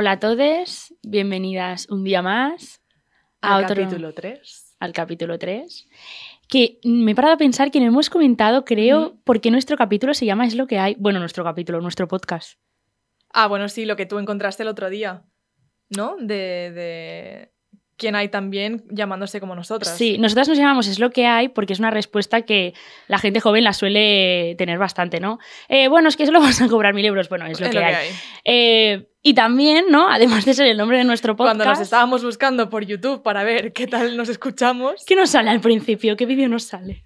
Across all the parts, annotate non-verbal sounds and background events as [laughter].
Hola a todos, bienvenidas un día más al capítulo 3. Al capítulo 3. Que me he parado a pensar que no hemos comentado, creo, porque por qué nuestro capítulo se llama Es lo que hay. Bueno, nuestro capítulo, nuestro podcast. Ah, bueno, sí, lo que tú encontraste el otro día, ¿no? de quién hay también llamándose como nosotras. Sí, nosotras nos llamamos es lo que hay porque es una respuesta que la gente joven la suele tener bastante, ¿no? Eh, bueno, es que solo [laughs] vamos a cobrar mil euros, bueno, es lo, que, hay. Eh, y también, ¿no? Además de ser el nombre de nuestro podcast. Cuando nos estábamos buscando por YouTube para ver qué tal nos escuchamos. ¿Qué nos sale al principio? ¿Qué vídeo nos sale?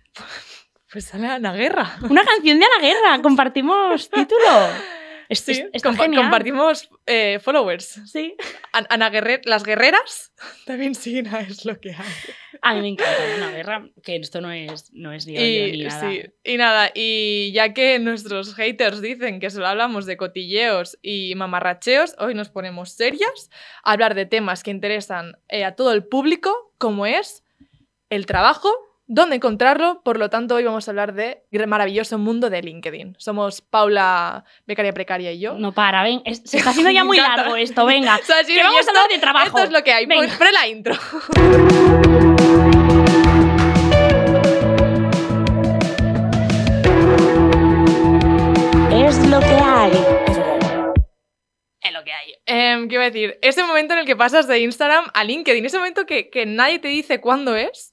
Pues sale Ana Guerra. Una canción de Ana Guerra, compartimos [laughs] título. Sí, compartimos eh, followers. Sí. Ana las guerreras [laughs] también sí, Es lo que hay. A mí me encanta una guerra, que esto no es, no es ni, y, nada. Y nada, y ya que nuestros haters dicen que solo hablamos de cotilleos y mamarracheos, hoy nos ponemos serias a hablar de temas que interesan eh, a todo el público, como es el trabajo dónde encontrarlo. Por lo tanto, hoy vamos a hablar de maravilloso mundo de LinkedIn. Somos Paula, becaria precaria y yo. No para, ven, se está haciendo [laughs] ya muy largo esto, venga. [laughs] esto, de trabajo. Esto es lo que hay. Venga. la intro. Es lo que hay. Es lo que hay. Em, ¿Qué iba a decir? Ese momento en el que pasas de Instagram a LinkedIn, ese momento que nadie te dice cuándo es,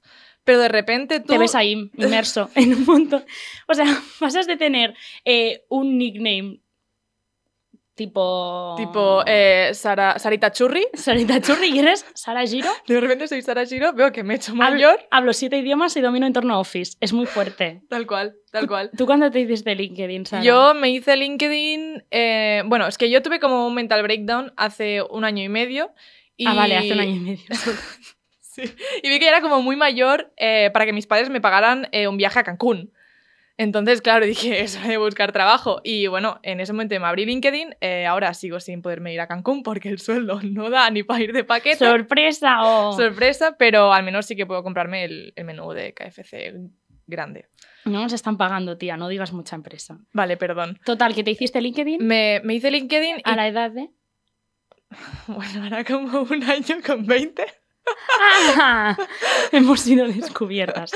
pero de repente tú... Te ves ahí inmerso [laughs] en un punto O sea, [laughs] pasas de tener eh, un nickname tipo... Tipo eh, Sarita Churri. [laughs] Sarita Churri, ¿y eres Sara Giro? De repente soy Sara Giro, veo que me he hecho mayor. Hablo, siete idiomas y domino entorno Office. Es muy fuerte. Tal cual, tal cual. ¿Tú cuándo te hiciste LinkedIn, Sara? Yo me hice LinkedIn... Eh, bueno, es que yo tuve como un mental breakdown hace un año y medio. Ah, vale, hace un año y medio. Y vi que era como muy mayor eh, para que mis padres me pagaran eh, un viaje a Cancún. Entonces, claro, [laughs] dije, eso de buscar trabajo. Y bueno, en ese momento me abrí LinkedIn. Eh, ahora sigo sin poderme ir a Cancún porque el sueldo [laughs] no da ni para ir de paquete. ¡Sorpresa! Oh. Sorpresa, pero al menos sí que puedo comprarme el, menú de KFC grande. No nos están pagando, tía, no digas mucha empresa. Vale, perdón. Total, que te hiciste LinkedIn. Me, hice LinkedIn. ¿A la edad de? [laughs] Bueno, ahora como un año con 20. [laughs] hemos sido descubiertas.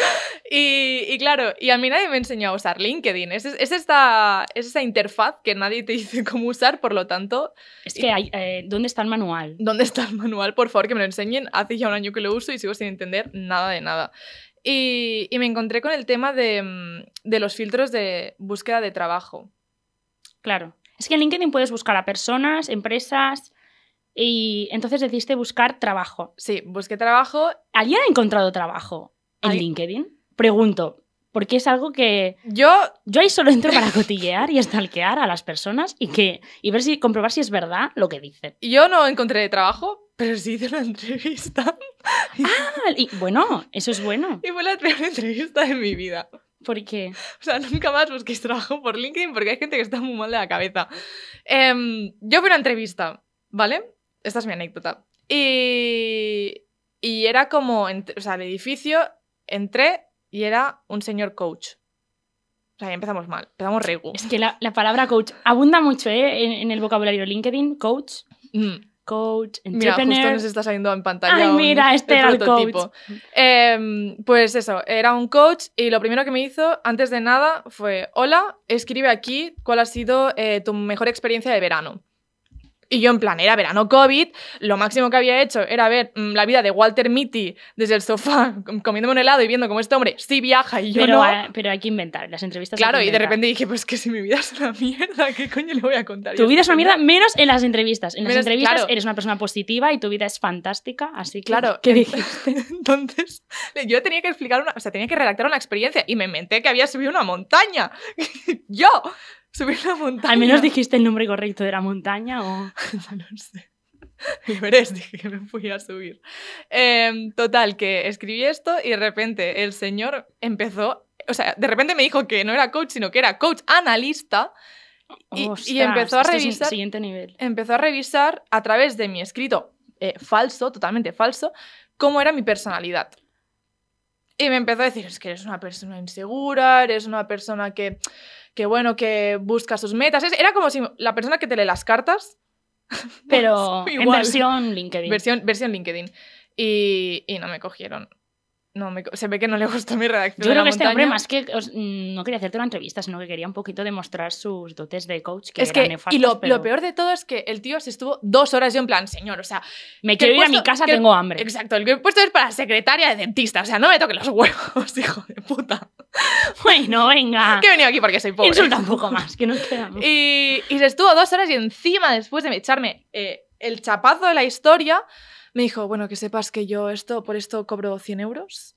Y, claro, y a mí nadie me enseñó a usar LinkedIn. Es, esa esta, interfaz que nadie te dice cómo usar, por lo tanto... Es que, hay, eh, ¿dónde está el manual? ¿Dónde está el manual? Por favor, que me lo enseñen. Hace ya un año que lo uso y sigo sin entender nada de nada. Y, me encontré con el tema de, mm, de los filtros de búsqueda de trabajo. Claro. Es que en LinkedIn puedes buscar a personas, empresas, y entonces decidiste buscar trabajo. Sí, busqué trabajo. ¿Alguien ha encontrado trabajo en LinkedIn? Pregunto, porque es algo que yo yo ahí solo entro para [laughs] cotillear y estalquear a las personas y que y ver si comprobar si es verdad lo que dicen. Yo no encontré trabajo, pero sí hice una [laughs] entrevista. Ah, y bueno, eso es bueno. Y fue la primera entrevista de mi vida. ¿Por qué? O sea, nunca más busquéis trabajo por LinkedIn porque hay gente que está muy mal de la cabeza. Em, yo fui a una entrevista, ¿vale? Esta es mi anécdota. Y, era como, o sea, el edificio, entré y era un señor coach. O sea, empezamos mal, empezamos regu. Es que la, palabra coach abunda mucho ¿eh? en, el vocabulario LinkedIn, coach. Mm. Coach, entrepreneur. Mira, justo nos está saliendo en pantalla. Ay, mira, este era em, pues eso, era un coach y lo primero que me hizo, antes de nada, fue: Hola, escribe aquí cuál ha sido eh, tu mejor experiencia de verano. Y yo en plan, era verano COVID, lo máximo que había hecho era ver mm, la vida de Walter Mitty desde el sofá comiéndome un helado y viendo cómo este hombre sí viaja y yo pero, no. Eh, pero hay que inventar, las entrevistas Claro, y de repente dije, pues que si mi vida es una mierda, ¿qué coño le voy a contar? Tu vida es una mierda menos en las entrevistas. En las entrevistas eres una persona positiva y tu vida es fantástica, así que... Claro. ¿Qué dijiste? [laughs] Entonces, yo tenía que explicar una... O sea, tenía que redactar una experiencia y me inventé que había subido una montaña. [laughs] ¡Yo! subir la montaña. Al menos dijiste el nombre correcto de la montaña o... [laughs] no sé. [laughs] dije que me fui a subir. Em, total, que escribí esto y de repente el señor empezó, o sea, de repente me dijo que no era coach, sino que era coach analista. Y, empezó a revisar. siguiente nivel. Empezó a revisar a través de mi escrito eh, falso, totalmente falso, cómo era mi personalidad. Y me empezó a decir: es que eres una persona insegura, eres una persona que que bueno, que busca sus metas. Era como si la persona que te lee las cartas. [laughs] Pero [laughs] en versión LinkedIn. Versión, versión LinkedIn. Y, y no me cogieron. No, se ve que no le gustó mi redacción. Yo creo que este hombre más que mm, no quería hacerte una entrevista, sino que quería un poquito demostrar sus dotes de coach, que es que, Y lo, peor de todo es que el tío se estuvo dos horas yo en plan, señor, o sea... Me quiero ir a mi casa, tengo hambre. Exacto, el que he puesto es para secretaria de dentista, o sea, no me toque los [laughs] huevos, hijo de puta. [laughs] Bueno, venga. Que he venido aquí porque soy pobre. Insulta un poco más, que Y, se estuvo dos horas y encima, después de echarme eh, el chapazo de la historia, me dijo, bueno, que sepas que yo esto, por esto cobro 100 euros.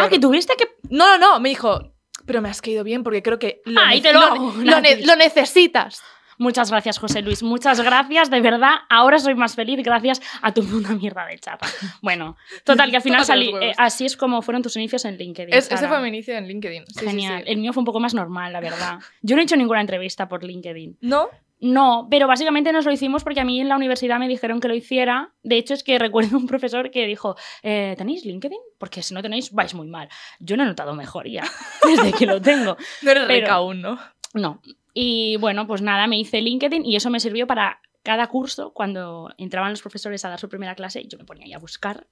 Ah, que tuviste que... No, no, no, me dijo, pero me has caído bien porque creo que lo necesitas. Muchas gracias, José Luis. Muchas gracias, de verdad. Ahora soy más feliz gracias a tu una mierda de chapa. Bueno, total, que al final salí. Eh, así es como fueron tus inicios en LinkedIn. ese fue mi inicio en LinkedIn. Genial. El mío fue un poco más normal, la verdad. Yo no he hecho ninguna entrevista por LinkedIn. ¿No? No, pero básicamente nos lo hicimos porque a mí en la universidad me dijeron que lo hiciera. De hecho, es que recuerdo un profesor que dijo, eh, ¿tenéis LinkedIn? Porque si no tenéis, vais muy mal. Yo no he notado mejoría [laughs] desde que lo tengo. no eres pero... aún, ¿no? No, y bueno, pues nada, me hice LinkedIn y eso me sirvió para cada curso, cuando entraban los profesores a dar su primera clase, yo me ponía ahí a buscar.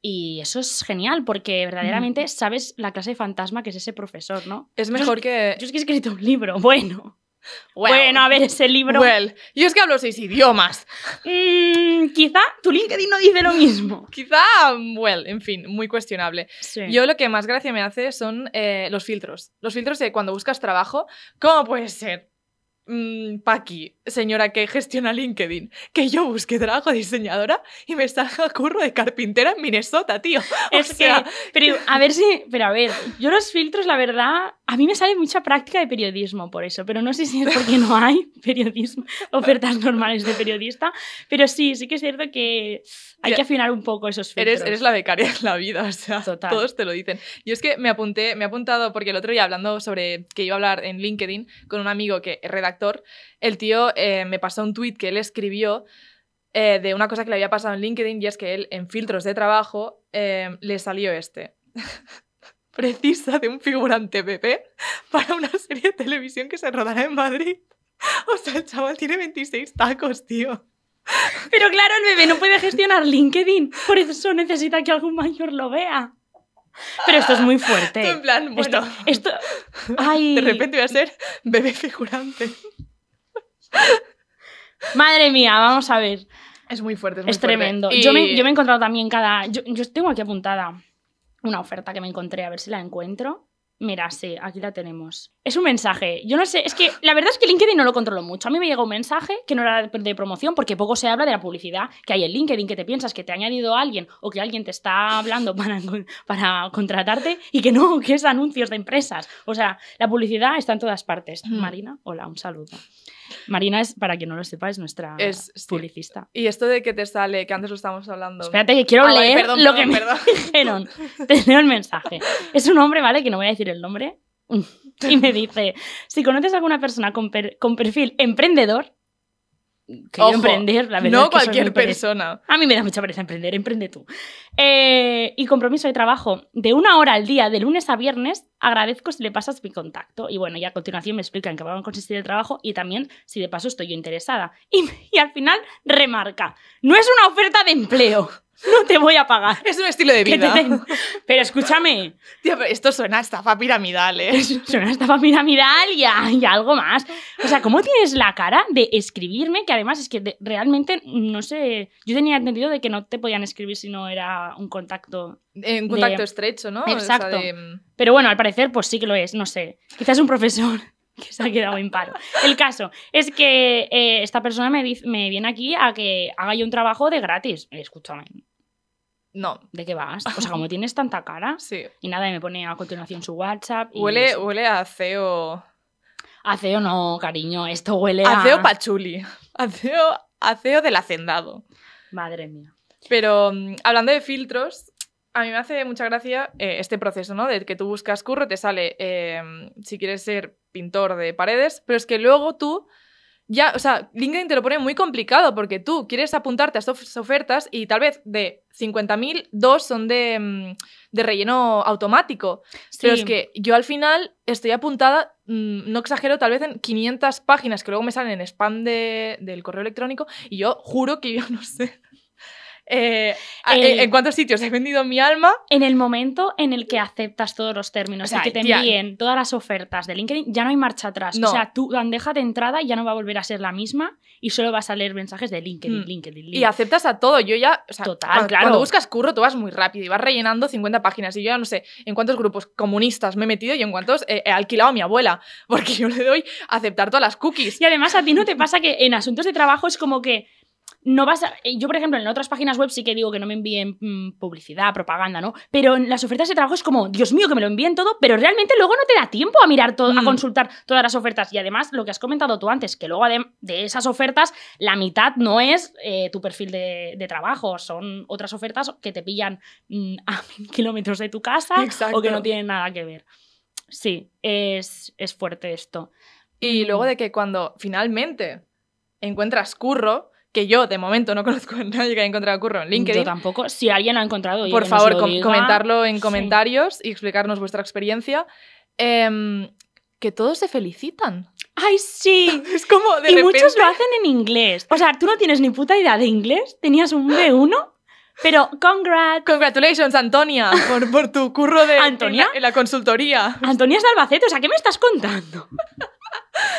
Y eso es genial, porque verdaderamente mm. sabes la clase de fantasma que es ese profesor, ¿no? Es mejor que... Yo es que he escrito un libro, [laughs] bueno. Bueno, a ver, ese libro. Well. Yo es que hablo seis idiomas. Mm, quizá tu LinkedIn no dice lo mismo. [laughs] quizá, well, en fin, muy cuestionable. Yo lo que más gracia me hace son eh, los filtros. Los filtros de cuando buscas trabajo, ¿cómo puede ser? Mm, Paqui, señora que gestiona LinkedIn, que yo busque trabajo de diseñadora y me salga [laughs] curro de carpintera en Minnesota, tío. [laughs] Es que, pero a ver si, pero a ver, yo los filtros, la verdad, a mí me sale mucha práctica de periodismo por eso, pero no sé si es porque no hay [laughs] periodismo, ofertas normales de periodista, pero sí, sí que es cierto que hay que afinar un poco esos filtros. Eres, la becaria de la vida, o sea, todos te lo dicen. Yo es que me apunté, me he apuntado porque el otro día hablando sobre que iba a hablar en LinkedIn con un amigo que es redactor, el tío eh, me pasó un tuit que él escribió eh, de una cosa que le había pasado en LinkedIn y es que él en filtros de trabajo eh, le salió este. [laughs] precisa de un figurante bebé para una serie de televisión que se rodará en Madrid. O sea, el chaval tiene 26 tacos, tío. Pero claro, el bebé no puede gestionar LinkedIn, por eso necesita que algún mayor lo vea. Pero esto es muy fuerte. en plan, esto, de repente voy a ser bebé figurante. Madre mía, vamos a ver. Es muy fuerte. Es, muy es tremendo. Yo, me, he encontrado también cada... yo tengo aquí apuntada una oferta que me encontré, a ver si la encuentro. Mira, sí, aquí la tenemos. Es un mensaje. Yo no sé, es que la verdad es que LinkedIn no lo controlo mucho. A mí me llegó un mensaje que no era de promoción porque poco se habla de la publicidad que hay en LinkedIn, que te piensas que te ha añadido alguien o que alguien te está hablando [laughs] para, para contratarte y que no, que es anuncios de empresas. O sea, la publicidad está en todas partes. Marina, hola, un saludo. Marina es, para quien no lo sepa, es nuestra es, publicista. Y esto de que te sale, que antes lo estábamos hablando. Espérate, que quiero ah, leer lo que me dijeron. te leo el mensaje. Es un hombre, ¿vale? Que no voy a decir el nombre. [laughs] y me dice, si conoces a alguna persona con perfil emprendedor, Quiero emprender, la verdad. No cualquier persona. A mí me da mucha pereza emprender, emprende tú. Eh, y compromiso de trabajo. De una hora al día, de lunes a viernes, agradezco si le pasas mi contacto. Y bueno, ya a continuación me explican qué va a consistir el trabajo y también si de paso estoy yo interesada. [laughs] y al final remarca, no es una oferta de empleo. No te voy a pagar. Es un estilo de vida. Pero escúchame. esto suena a estafa piramidal, ¿eh? Suena a estafa piramidal y, algo más. O sea, ¿cómo tienes la cara de escribirme? Que además es que realmente, no sé, yo tenía entendido de que no te podían escribir si no era un contacto. Eh, un contacto estrecho, ¿no? Exacto. Mm. Pero bueno, al parecer, pues sí que lo es, no sé. Quizás un profesor [laughs] que se ha quedado en paro. El caso es que eh, esta persona me, me viene aquí a que haga yo un trabajo de gratis. Escúchame, no. ¿De qué vas? O sea, [laughs] como tienes tanta cara. Y nada, y me pone a continuación su WhatsApp. Y huele, huele a CEO. A CEO no, cariño. Esto huele a. A CEO pachuli. A [laughs] CEO, del hacendado. Madre mía. Pero mm, hablando de filtros, a mí me hace mucha gracia eh, este proceso, ¿no? De que tú buscas curro, te sale eh, si quieres ser pintor de paredes, pero es que luego tú ya, o sea, LinkedIn te lo pone muy complicado porque tú quieres apuntarte a estas ofertas y tal vez de 50.000, dos son mm, de, relleno automático. Pero es que yo al final estoy apuntada, mm, no exagero, tal vez en 500 páginas que luego me salen en spam del correo electrónico y yo juro que yo [laughs] no sé. Eh, eh, ¿En cuántos sitios he vendido mi alma? En el momento en el que aceptas todos los términos y que te envíen todas las ofertas de LinkedIn, ya no hay marcha atrás. O sea, tu bandeja de entrada ya no va a volver a ser la misma y solo vas a leer mensajes de LinkedIn, LinkedIn, mm. LinkedIn. Y aceptas a todo. Yo ya. Total, claro. Cuando buscas curro, tú vas muy rápido y vas rellenando 50 páginas. Y yo ya no sé en cuántos grupos comunistas me he metido y en cuántos he alquilado a mi abuela. [laughs] Porque yo le doy aceptar todas las cookies. Y además, a ti no te pasa que en asuntos de trabajo es como que no vas eh, yo por ejemplo en otras páginas web sí que digo que no me envíen mm, publicidad, propaganda, ¿no? Pero en las ofertas de trabajo es como, Dios mío, que me lo envíen todo, pero realmente luego no te da tiempo a mirar todo, a mm. consultar todas las ofertas y además lo que has comentado tú antes, que luego de esas ofertas la mitad no es eh, tu perfil de, trabajo, son otras ofertas que te pillan mm, [laughs] a mil kilómetros de tu casa o que no tienen nada que ver. Sí, es, es fuerte esto. Y luego de que cuando finalmente encuentras curro, que yo de momento no [laughs] conozco a nadie que haya encontrado curro en LinkedIn. Yo tampoco. Si alguien ha encontrado, por favor, comentarlo en comentarios y explicarnos vuestra experiencia. Em, que todos se felicitan. ¡Ay, sí! [laughs] es como de Y muchos lo hacen en inglés. O sea, tú no tienes ni puta idea de inglés, tenías un B1, pero congrats. Congratulations, Antonia, por, por tu curro de. ¿Antonia? En la, en la consultoría. Antonia es de Albacete, o sea, ¿qué me estás contando? [laughs]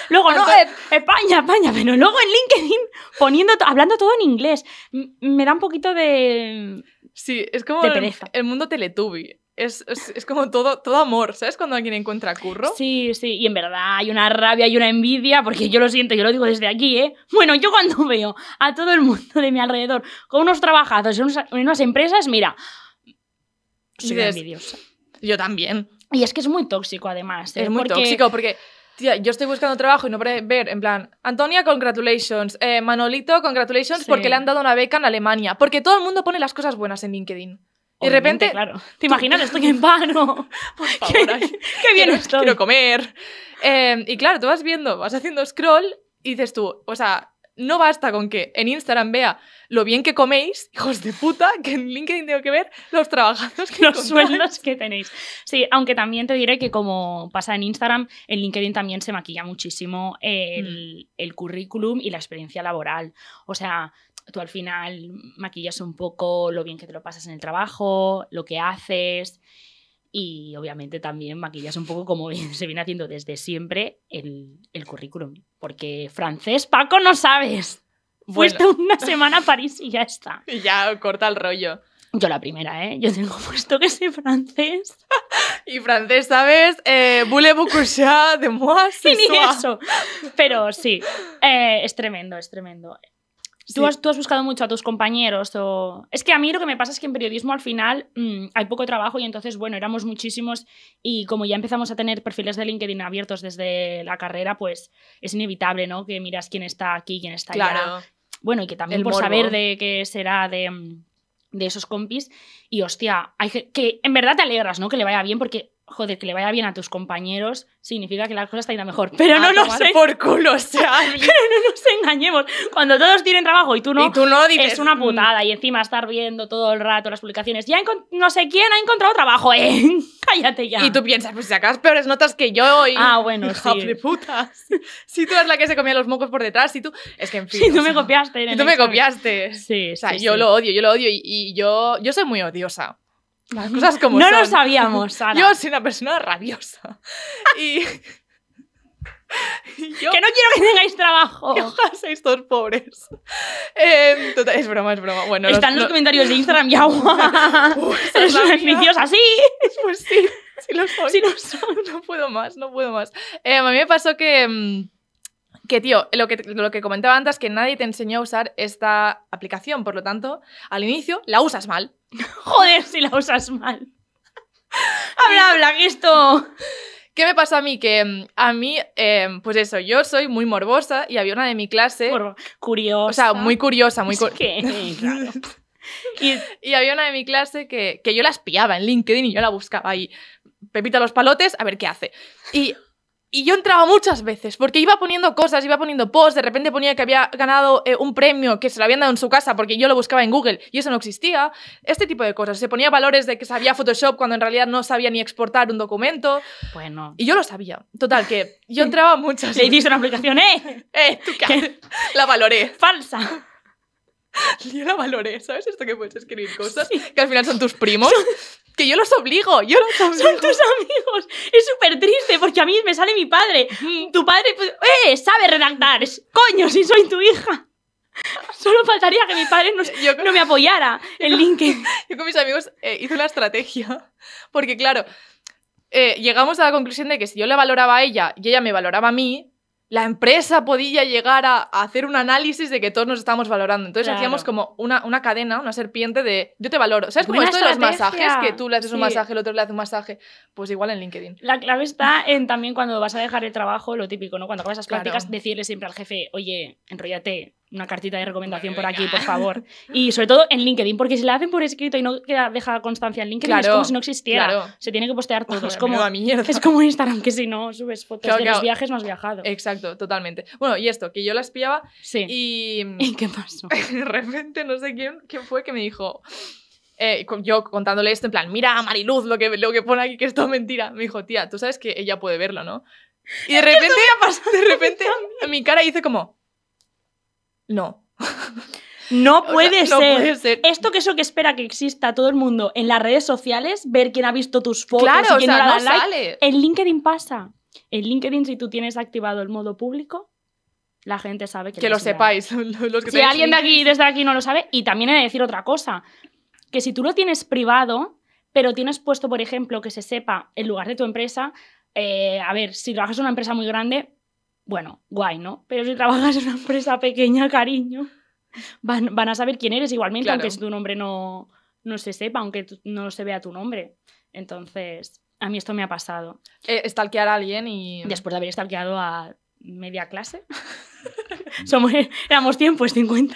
Luego, no, eh, España, España, pero luego en LinkedIn poniendo, hablando todo en inglés. me da un poquito de... Sí, es como el, mundo teletubi. Es, es, como todo, todo amor, ¿sabes? Cuando alguien encuentra curro. Sí, sí, y en verdad hay una rabia y una envidia, porque yo lo siento, yo lo digo desde aquí, ¿eh? Bueno, yo cuando [laughs] veo a todo el mundo de mi alrededor con unos trabajadores en, unas empresas, mira, soy envidiosa. Yo también. Y es que es muy tóxico, además. ¿eh? Es muy tóxico, porque Tía, yo estoy buscando trabajo y no puedo ver, en plan, Antonia, congratulations, eh, Manolito, congratulations, porque le han dado una beca en Alemania. Porque todo el mundo pone las cosas buenas en LinkedIn. Y de repente. Claro. ¿Te imaginas? Estoy en vano. [laughs] Por favor, qué bien quiero, estoy. quiero comer. Eh, y claro, tú vas viendo, vas haciendo scroll y dices tú, o sea, no basta con que en Instagram vea lo bien que coméis, hijos de puta, que en LinkedIn tengo que ver los trabajos que los sueldos que tenéis. Sí, aunque también te diré que como pasa en Instagram, en LinkedIn también se maquilla muchísimo mm. el, currículum y la experiencia laboral. O sea, tú al final maquillas un poco lo bien que te lo pasas en el trabajo, lo que haces y obviamente también maquillas un poco como [laughs] se viene haciendo desde siempre el, el currículum. Porque francés, Paco, no sabes. Bueno. una semana a París y ya está. [laughs] Y ya corta el rollo. Yo la primera, ¿eh? Yo tengo puesto que sé francés. [laughs] y francés, ¿sabes? Eh, voulez de moi [laughs] Ni eso. Pero sí, eh, es tremendo, es tremendo. ¿Tú, has, buscado mucho a tus compañeros? O... Es que a mí lo que me pasa es que en periodismo al final mm, hay poco trabajo y entonces, bueno, éramos muchísimos y como ya empezamos a tener perfiles de LinkedIn abiertos desde la carrera, pues es inevitable, ¿no? Que miras quién está aquí, quién está claro. Bueno, y que también por saber de qué será mm, de esos compis y hostia, hay que, que en verdad te alegras, ¿no? Que le vaya bien porque joder, que le vaya bien a tus compañeros significa que la cosas está a mejor. Pero ah, no nos sé por culo, [laughs] no nos engañemos. Cuando todos tienen trabajo y tú no, y tú no dices, es una mm". putada. Y encima estar viendo todo el rato las publicaciones. Ya no sé quién ha encontrado trabajo, eh. [laughs] Cállate ya. Y tú piensas, pues sacas peores notas que yo y Ah, bueno, [laughs] sí. de putas. Si tú eres la que se comía los mocos por detrás, si tú es que en fin. me copiaste. tú me copiaste. Sí, O sea, yo lo odio, yo lo odio y, y yo yo soy muy odiosa. Las cosas como no lo sabíamos, [laughs] Sara. Yo soy una persona rabiosa. y... [laughs] Que no quiero que tengáis trabajo. Que [laughs] ojalá todos pobres. Em, es broma, es broma. Bueno, Están los, comentarios de Instagram y agua. son una así. Pues sí, sí lo soy. No puedo más, no puedo más. Em, a mí me pasó que. Em, que tío, lo que, lo que comentaba antes, que nadie te enseñó a usar esta aplicación, por lo tanto, al inicio la usas mal. [laughs] Joder, si la usas mal. [laughs] habla, habla, que esto... ¿Qué me pasa a mí? Que mm, a mí, em, pues eso, yo soy muy morbosa y había una de mi clase... Curiosa. O sea, muy curiosa, muy [laughs] curiosa. y, había una de mi clase que, yo la espiaba en LinkedIn y yo la buscaba ahí. Pepita los palotes, a ver qué hace. Y y yo entraba muchas veces, porque iba poniendo cosas, iba poniendo posts, de repente ponía que había ganado eh, un premio que se lo habían dado en su casa porque yo lo buscaba en Google y eso no existía. Este tipo de cosas. Se ponía valores de que sabía Photoshop cuando en realidad no sabía ni exportar un documento. Bueno. Y yo lo sabía. Total, que yo [laughs] entraba muchas veces. Le hiciste una aplicación, ¿eh? [laughs] ¡Eh! [laughs] La valoré. ¡Falsa! [laughs] yo la valoré, ¿sabes? Esto que puedes escribir cosas que al final son tus primos. [laughs] que yo los obligo, yo los obligo. Son tus amigos. Es súper triste porque a mí me sale mi padre. Tu padre, pues, ¡eh! Sabe redactar. Coño, si soy tu hija. [laughs] Solo faltaría que mi padre no me apoyara en LinkedIn. Yo con mis amigos eh, hice una estrategia. Porque claro, eh, llegamos a la conclusión de que si yo la valoraba a ella y ella me valoraba a mí, la empresa podía llegar a, hacer un análisis de que todos nos estamos valorando. Entonces hacíamos como una, cadena, una serpiente de yo te valoro. ¿Sabes como esto de los masajes? Que tú le haces un masaje, el otro le hace un masaje. Pues igual en LinkedIn. La clave está en también cuando vas a dejar el trabajo, lo típico, ¿no? Cuando acabas las prácticas decirle siempre al jefe, oye, enrollate, una cartita de recomendación por aquí, por favor. Y sobre todo en LinkedIn, porque si la hacen por escrito y no deja constancia en LinkedIn, es como si no existiera. Se tiene que postear todo. es, como, Instagram, que si no subes fotos de los viajes, no has viajado. Exacto, totalmente. Bueno, y esto, que yo las pillaba sí. y... [laughs] qué pasó? [laughs] de repente, no sé quién, quién fue que me dijo... Eh, yo contándole esto en plan, mira a Mariluz lo que, lo que pone aquí, que es todo mentira. Me dijo, tía, tú sabes que ella puede verlo, ¿no? Y de [laughs] repente, de repente mi cara hice como, no. No puede, ser. Esto que lo que espera que exista todo el mundo en las redes sociales, ver quién ha visto tus fotos y quién en LinkedIn pasa. En LinkedIn, si tú tienes activado el modo público, la gente sabe que... Que lo sepáis. [laughs] si alguien de aquí, desde aquí no lo sabe, y también he de decir otra cosa, que si tú lo tienes privado, pero tienes puesto, por ejemplo, que se sepa el lugar de tu empresa, eh, a ver, si trabajas en una empresa muy grande, bueno, guay, ¿no? Pero si trabajas en una empresa pequeña, cariño, van, a saber quién eres igualmente, aunque tu nombre no, se sepa, aunque no se vea tu nombre. Entonces, a mí esto me ha pasado. ¿Estalquear eh, a alguien y... Después de haber estalqueado a media clase. [laughs] Somos, éramos 100, pues 50.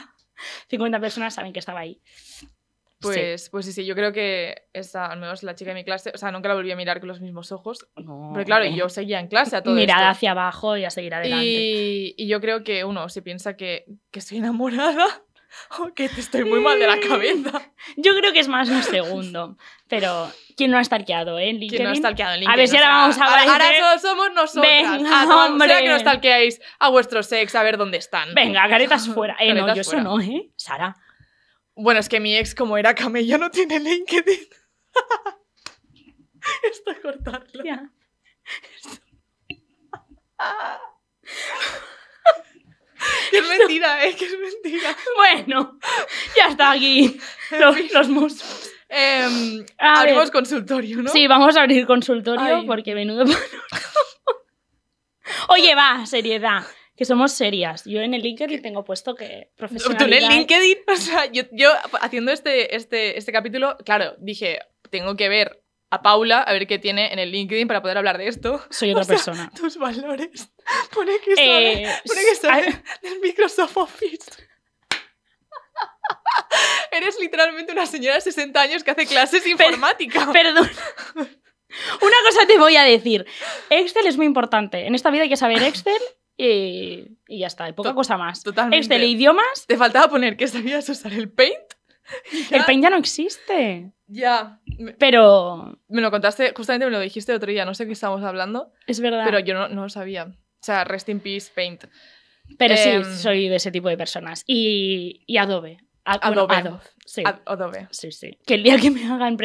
50 personas saben que estaba ahí. Pues sí. pues sí, sí, yo creo que esa, al menos la chica de mi clase, o sea, nunca la volví a mirar con los mismos ojos. Pero claro, yo seguía en clase a todo Mirada hacia abajo y a seguir adelante. Y, yo creo que uno si piensa que, estoy enamorada [laughs] o que estoy muy mal de la cabeza. [laughs] Yo creo que es más un segundo. Pero, ¿quién no ha estalqueado, eh? LinkedIn? ¿Quién no ha estalqueado, en A ver si ahora vamos a ver. Ahora, todos somos nosotros. Venga, a hombre. que no stalkeáis a vuestro sex, a ver dónde están. Venga, caretas [laughs] fuera. Eh, no, yo eso no, ¿eh? Sara. Bueno, es que mi ex, como era camello, no tiene LinkedIn. [laughs] [laughs] Esto cortarlo. ya. es mentira, eh, que es mentira. Bueno, ya está aquí. [laughs] Los, los mus. Em, abrimos consultorio, ¿no? Sí, vamos a abrir consultorio porque menudo. Oye, va, seriedad que somos serias. Yo en el LinkedIn tengo puesto que profesional. Tú en el LinkedIn, o sea, yo, haciendo este, este, este capítulo, claro, dije, tengo que ver a Paula a ver qué tiene en el LinkedIn para poder hablar de esto. Soy [laughs] otra persona. Tus valores. Pone que eh, pone que sale Microsoft Office. [laughs] Eres literalmente una señora de 60 años que hace clases informática informáticas. [laughs] Perdón. Una cosa te voy a decir. Excel es muy importante. En esta vida hay que saber Excel y, ya está, poca cosa más. Totalmente. Excel idiomas. Te faltaba poner que sabías usar el Paint. [laughs] El Paint ya no existe. Ya. pero. Me lo contaste, justamente me lo dijiste otro día, no sé qué estábamos hablando. Es verdad. Pero yo no, lo sabía. O sea, rest in peace, Paint. Pero sí, em, soy de ese tipo de personas. Y, Adobe. Adobe. Adobe. Sí, sí. Que el día que me hagan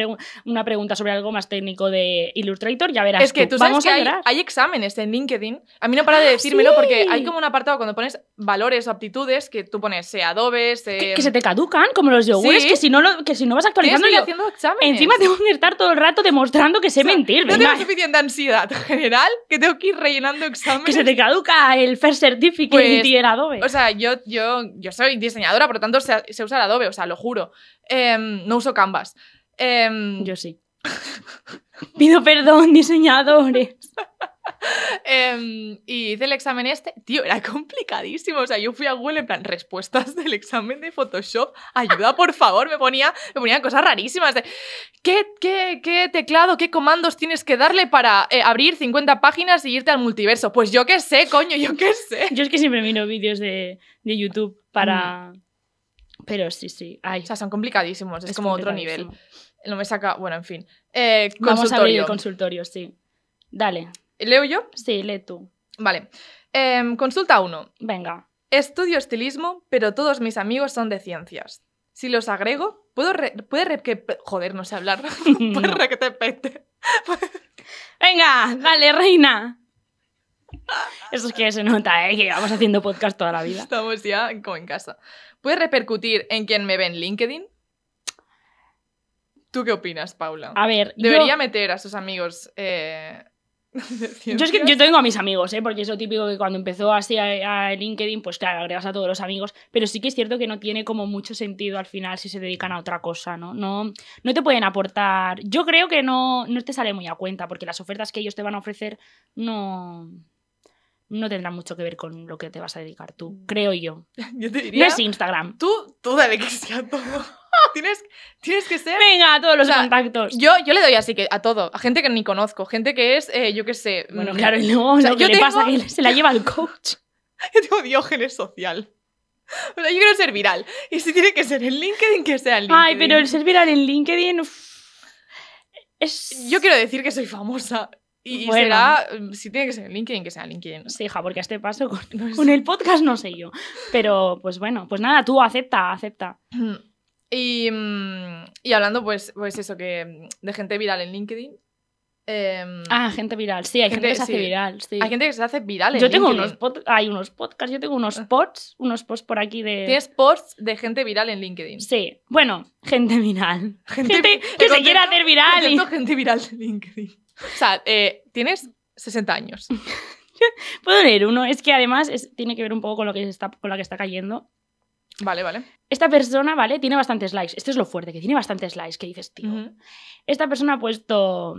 una pregunta sobre algo más técnico de Illustrator, ya verás. Es que tú, sabes Vamos que hay, exámenes en LinkedIn. A mí no para de ah, decírmelo porque hay como un apartado cuando pones valores o aptitudes que tú pones, sea Adobe, Que, se te caducan, como los yogures, que, si no que si no vas actualizando. y haciendo exámenes. Encima tengo que estar todo el rato demostrando que sé mentir. No tengo suficiente ansiedad general que tengo que ir rellenando exámenes. Que se te caduca el First Certificate pues, en Adobe. O sea, yo, yo, yo soy diseñadora, por lo tanto se, se usa el Adobe, o sea, lo juro. Em, no uso Canvas. Em, yo sí. [laughs] Pido perdón, diseñadores. Em, y hice el examen este. Tío, era complicadísimo. O sea, yo fui a Google en plan, respuestas del examen de Photoshop. Ayuda, por favor. Me ponía, me cosas rarísimas. De, ¿qué, qué, qué teclado, qué comandos tienes que darle para eh, abrir 50 páginas y irte al multiverso? Pues yo qué sé, coño, yo qué sé. Yo es que siempre miro vídeos de, de YouTube para... Mm. Pero sí, sí. Hay. O sea, son complicadísimos. Es, como otro nivel. No me saca. Bueno, en fin. Eh, vamos a abrir el consultorio, sí. Dale. ¿Leo yo? Sí, lee tú. Vale. Em, consulta uno. Venga. Estudio estilismo, pero todos mis amigos son de ciencias. Si los agrego, puedo joder, no sé hablar. [laughs] [laughs] puede que te Venga, dale, reina. Eso es que se nota, ¿eh? que vamos haciendo podcast toda la vida. Estamos ya como en casa puede repercutir en quien me ve en LinkedIn? ¿Tú qué opinas, Paula? A ver, debería meter a sus amigos. Eh, [laughs] yo tengo a mis amigos, ¿eh? porque es lo típico que cuando empezó así a, LinkedIn, pues claro, agregas a todos los amigos, pero sí que es cierto que no tiene como mucho sentido al final si se dedican a otra cosa, ¿no? No, no te pueden aportar. Yo creo que no, no te sale muy a cuenta, porque las ofertas que ellos te van a ofrecer no, no tendrá mucho que ver con lo que te vas a dedicar tú, mm. creo yo. [laughs] Yo te diría. No es Instagram. Tú, tú dale que sea todo. [laughs] tienes, tienes que ser. Venga, a todos los contactos. Yo, yo le doy así que a todo, a gente que ni conozco, gente que es, eh, yo qué sé. Bueno, mm, claro, y luego o lo que le pasa que se la lleva el coach. [laughs] yo tengo diógenes social. O yo quiero ser viral. Y si tiene que ser en LinkedIn, que sea en LinkedIn. Ay, pero el ser viral en LinkedIn. es... Yo quiero decir que soy famosa. Y, será, mm, si tiene que ser en LinkedIn, que sea LinkedIn. Sí, hija, porque a este paso [laughs] con, el podcast no sé yo. Pero pues bueno, pues nada, tú acepta, acepta. Y, mm, hablando pues, pues eso, que mm, de gente viral en LinkedIn, em, ah, gente viral. Sí, hay gente, que se hace viral. Sí. Hay gente que se hace viral. En yo tengo unos hay unos podcasts, yo tengo unos ah. posts, unos posts por aquí de. Tienes posts de gente viral en LinkedIn. Sí. Bueno, gente viral. Gente, que se quiere hacer viral. Y... Gente viral en LinkedIn. O sea, eh, tienes 60 años. [laughs] Puedo leer uno. Es que además tiene que ver un poco con lo que está, con la que está cayendo. Vale, vale. Esta persona, ¿vale? Tiene bastantes likes. Esto es lo fuerte, que tiene bastantes likes, que dices, tío. Esta persona ha puesto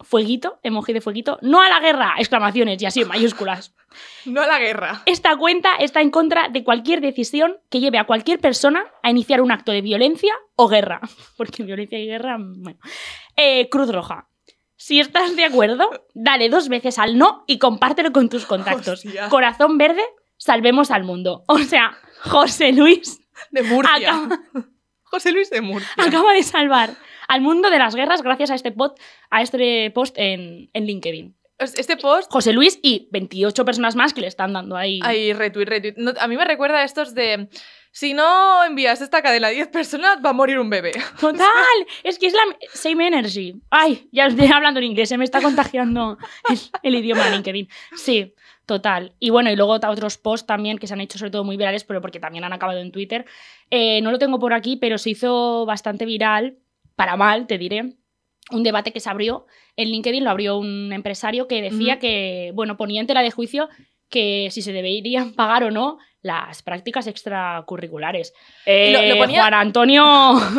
fueguito, emoji de fueguito, no a la guerra, exclamaciones y así en mayúsculas. [laughs] no a la guerra. Esta cuenta está en contra de cualquier decisión que lleve a cualquier persona a iniciar un acto de violencia o guerra. [laughs] Porque violencia y guerra, bueno. Eh, Cruz Roja. Si estás de acuerdo, dale dos veces al no y compártelo con tus contactos. Corazón verde, salvemos al mundo. O sea, José Luis. De Murcia. Acaba, [laughs] José Luis de Murcia. Acaba de salvar al mundo de las guerras gracias a este, este post en, LinkedIn. Este post. José Luis y 28 personas más que le están dando ahí. Ahí, retweet, retweet. a mí me recuerda a estos de si no envías esta cadena a 10 personas, va a morir un bebé. [laughs] Total, es que es la same energy. Ay, ya estoy hablando en inglés, se me está contagiando el, idioma de LinkedIn. Sí, total. Y bueno, y luego otros posts también que se han hecho sobre todo muy virales, pero porque también han acabado en Twitter. Eh, no lo tengo por aquí, pero se hizo bastante viral, para mal, te diré, un debate que se abrió en LinkedIn, lo abrió un empresario que decía que, bueno, ponía en tela de juicio que si se deberían pagar o no las prácticas extracurriculares. Eh, Juan Antonio,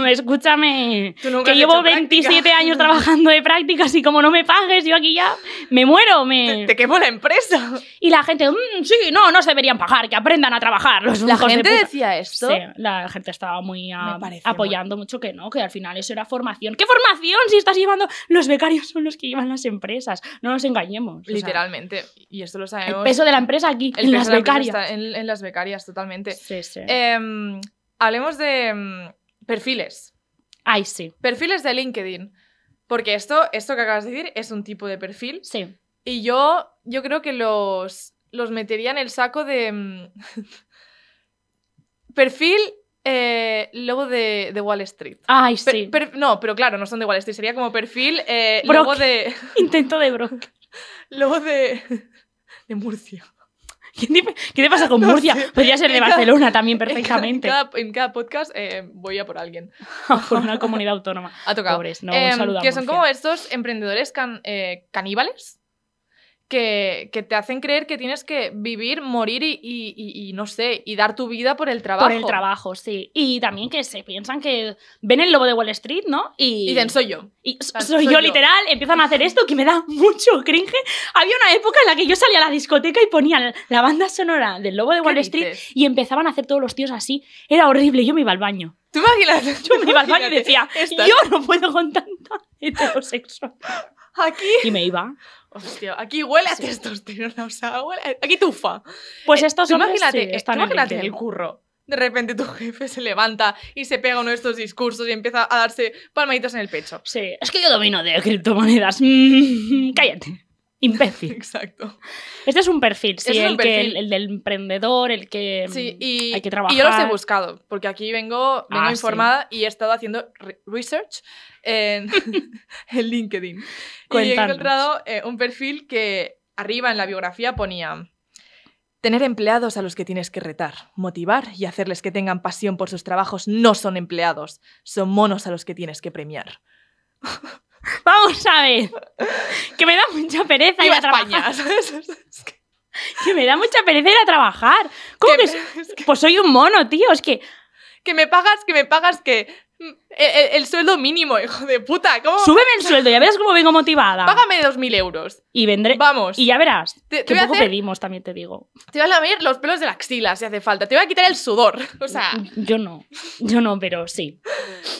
[laughs] escúchame, que llevo 27 años trabajando de prácticas y como no me pagues, yo aquí ya me muero. Me... Te, quemo la empresa. Y la gente, mm, sí, no, no se deberían pagar, que aprendan a trabajar. Los la gente decía esto. la gente estaba muy ah, apoyando mucho que no, que al final eso era formación. ¿Qué formación si estás llevando? Los becarios son los que llevan las empresas, no nos engañemos. Literalmente, y esto lo sabemos. El peso de la empresa aquí, en, las becarias. en las becarias totalmente. Sí, sí. Em, hablemos de em, perfiles. Ay, sí. Perfiles de LinkedIn. Porque esto, esto que acabas de decir es un tipo de perfil. Sí. Y yo, yo creo que los, los metería en el saco de... Em, [laughs] perfil eh, de, Wall Street. Ay, sí. no, pero claro, no son de Wall Street. Sería como perfil eh, de... [laughs] Intento de Brock. luego [laughs] de... de Murcia. ¿Qué te, pasa con Murcia? Podría ser de Barcelona también perfectamente. En cada, podcast eh, voy a por alguien. [laughs] por una comunidad autónoma. Ha tocado. Pobres, no, em, Que son como estos emprendedores can, eh, caníbales que, te hacen creer que tienes que vivir, morir y, no sé, y dar tu vida por el trabajo. Por el trabajo, sí. Y también que se piensan que ven el lobo de Wall Street, ¿no? Y, dicen, soy yo. Y soy, yo, literal. Empiezan a hacer esto que me da [laughs] mucho cringe. Había una época en la que yo salía a la discoteca y ponía la banda sonora del lobo de Wall Street y empezaban a hacer todos los tíos así. Era horrible. Yo me iba al baño. ¿Tú imaginas? [laughs] Yo me iba al baño y decía, yo no puedo con tanta [laughs] heterosexual. Aquí. Y me iba. Hostia, aquí huele a sí. o sea, aquí tufa. Pues eh, estos imagínate, están imagínate en el, curro. De repente tu jefe se levanta y se pega uno de estos discursos y empieza a darse palmaditas en el pecho. Sí, es que yo domino de criptomonedas. Mm, [laughs] cállate. Imbécil. [laughs] Exacto. Este es un perfil, sí, este el, del emprendedor, el que sí, hay que trabajar. Y yo los he buscado, porque aquí vengo, ah, informada y he estado haciendo research [laughs] en, LinkedIn. Y he encontrado eh, un perfil que arriba en la biografía ponía Tener empleados a los que tienes que retar, motivar y hacerles que tengan pasión por sus trabajos no son empleados, son monos a los que tienes que premiar. [laughs] Vamos a ver. Que me da mucha pereza ir a trabajar. [laughs] que me da mucha pereza ir a trabajar. ¿Cómo que, Pues soy un mono, tío. Es que. Que me pagas, que me pagas que el, sueldo mínimo, [laughs] hijo de puta. ¿cómo? Súbeme el sueldo, ya verás cómo vengo motivada. Págame 2.000 euros. Y vendré. Vamos. Y ya verás. Te, poco pedimos, también te digo. Te voy a lamer los pelos de la axila si hace falta. Te voy a quitar el sudor. [laughs] O sea. Yo no. Yo no, pero sí.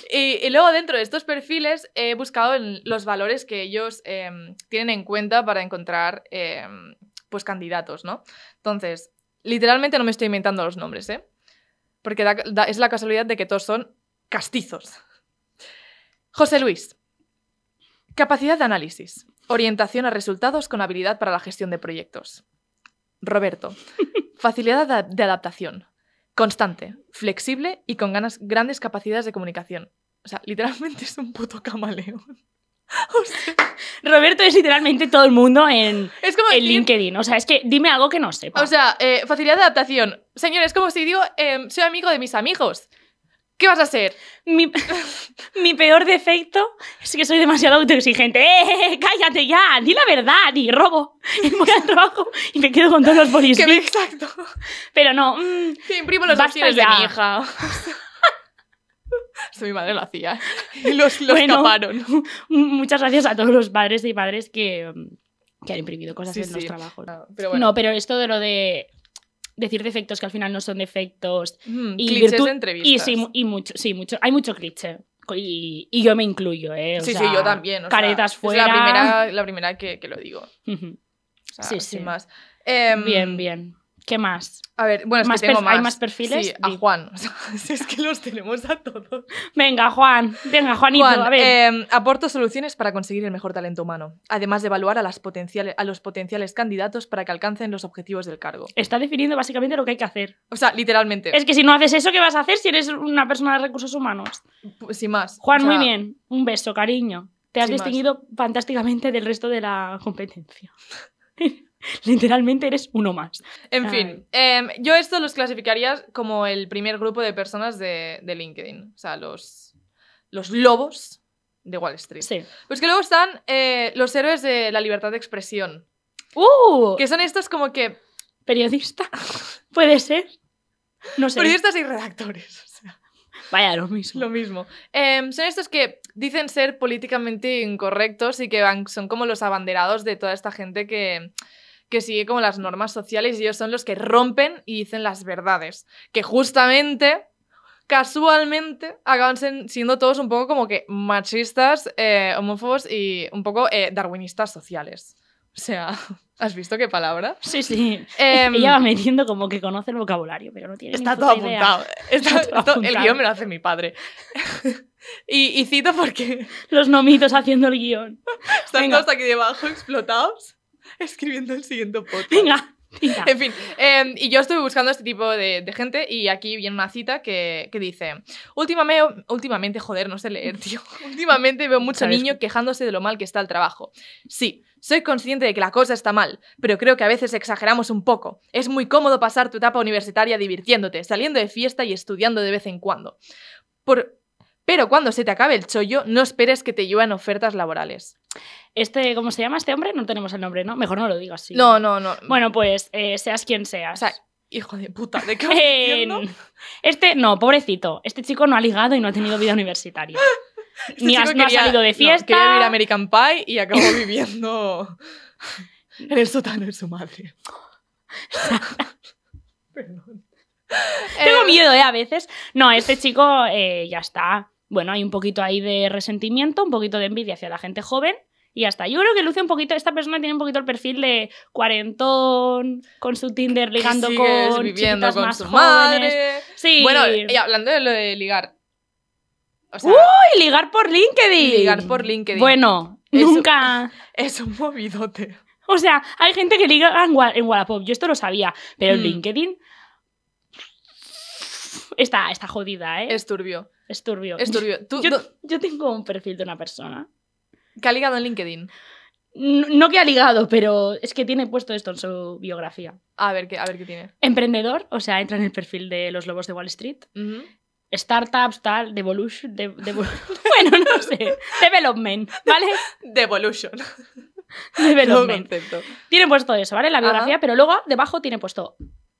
y, luego dentro de estos perfiles he buscado los valores que ellos em, tienen en cuenta para encontrar em, pues candidatos, ¿no? Entonces, literalmente no me estoy inventando los nombres, ¿eh? Porque es la casualidad de que todos son castizos. José Luis. Capacidad de análisis. Orientación a resultados con habilidad para la gestión de proyectos. Roberto. [laughs] Facilidad de adaptación. Constante, flexible y con ganas, grandes capacidades de comunicación. O sea, literalmente es un puto camaleón. [laughs] Roberto es literalmente todo el mundo en, es LinkedIn. O sea, es que dime algo que no sepa. O sea, eh, facilidad de adaptación. Señores, como si digo, em, soy amigo de mis amigos. ¿Qué vas a hacer? Mi, peor defecto es que soy demasiado autoexigente. ¡Eh, eh, eh cállate ya! ¡Di la verdad! Y robo. Y [laughs] voy al trabajo y me quedo con todos los bolis. exacto. Pero no. Mm, imprimo los de mi hija. Esto mi madre lo hacía. Y los, los [laughs] Muchas gracias a todos los padres y madres que, han imprimido cosas en los trabajos. Ah, no, pero esto de lo de decir defectos que al final no son defectos. Mm, y entrevistas. Y, sí, mucho, sí, mucho, hay mucho cliché. Y, yo me incluyo, ¿eh? sí, sí, yo también. caretas Es la primera, la primera que, lo digo. sí, sí. más. Em, bien, bien. ¿Qué más? A ver, bueno, es que más. ¿Hay más perfiles? a Juan. [laughs] es que los tenemos a todos. Venga, Juan. Venga, Juanito, a ver. Em, aporto soluciones para conseguir el mejor talento humano, además de evaluar a, los potenciales candidatos para que alcancen los objetivos del cargo. Está definiendo básicamente lo que hay que hacer. O sea, literalmente. Es que si no haces eso, ¿qué vas a hacer si eres una persona de recursos humanos? sin más. Juan, muy bien. Un beso, cariño. Te has distinguido fantásticamente del resto de la competencia. [laughs] [laughs] Literalmente eres uno más. En fin, em, yo esto los clasificaría como el primer grupo de personas de, LinkedIn. O sea, los, los lobos de Wall Street. Sí. Pues que luego están eh, los héroes de la libertad de expresión. ¡Uh! Que son estos como que. Periodista. [laughs] Puede ser. No sé. Periodistas y redactores. Vaya, lo mismo. Lo mismo. Em, son estos que dicen ser políticamente incorrectos y que son como los abanderados de toda esta gente que que sigue como las normas sociales y ellos son los que rompen y dicen las verdades. Que justamente, casualmente, acaban siendo todos un poco como que machistas, eh, homófobos y un poco eh, darwinistas sociales. O sea, [laughs] ¿has visto qué palabra? Sí, sí. Eh, Ella va metiendo como que conoce el vocabulario, pero no tiene Está, todo, Apuntado. está, todo apuntado. El guión me lo hace mi padre. [laughs] y, cito porque... Los nomitos haciendo el guión. [laughs] Están todos aquí debajo explotados. [laughs] escribiendo el siguiente podcast. En fin, em, y yo estuve buscando este tipo de, gente y aquí viene una cita que, que dice, últimamente, últimamente, joder, no sé leer, tío, [laughs] últimamente veo mucho niño quejándose de lo mal que está el trabajo. Sí, soy consciente de que la cosa está mal, pero creo que a veces exageramos un poco. Es muy cómodo pasar tu etapa universitaria divirtiéndote, saliendo de fiesta y estudiando de vez en cuando. Pero cuando se te acabe el chollo, no esperes que te lleven ofertas laborales. Este, ¿cómo se llama este hombre? No tenemos el nombre, ¿no? Mejor no lo digas. Sí. No, no, no. Bueno, pues eh, seas quien seas. O sea, hijo de puta, ¿de qué [laughs] Este, no, pobrecito. Este chico no ha ligado y no ha tenido vida universitaria. [laughs] Este Ni ha salido de fiesta. quería a American Pie y acabó [laughs] viviendo en el sótano de su madre. Perdón. Tengo eh, miedo, ¿eh? A veces. No, este chico eh, ya está bueno, hay un poquito ahí de resentimiento, un poquito de envidia hacia la gente joven. Y hasta yo creo que luce un poquito, esta persona tiene un poquito el perfil de cuarentón, con su Tinder ligando con viviendo con más su Sí. Bueno, y hablando de lo de ligar. ¡Uy! Ligar por LinkedIn. Ligar por LinkedIn. Bueno, nunca. [laughs] es un movidote. O sea, hay gente que liga en, Wallapop, yo esto lo sabía, pero en mm. LinkedIn está, jodida, ¿eh? Es turbio. Es turbio. Es turbio. yo, tengo un perfil de una persona. Que ha ligado en LinkedIn. No, que ha ligado, pero es que tiene puesto esto en su biografía. A ver qué, a ver qué tiene. Emprendedor, o sea, entra en el perfil de los lobos de Wall Street. Startups, tal, devolution. De, [laughs] bueno, no sé. Development, ¿vale? Devolution. Development. Tiene puesto eso, ¿vale? La biografía, pero luego debajo tiene puesto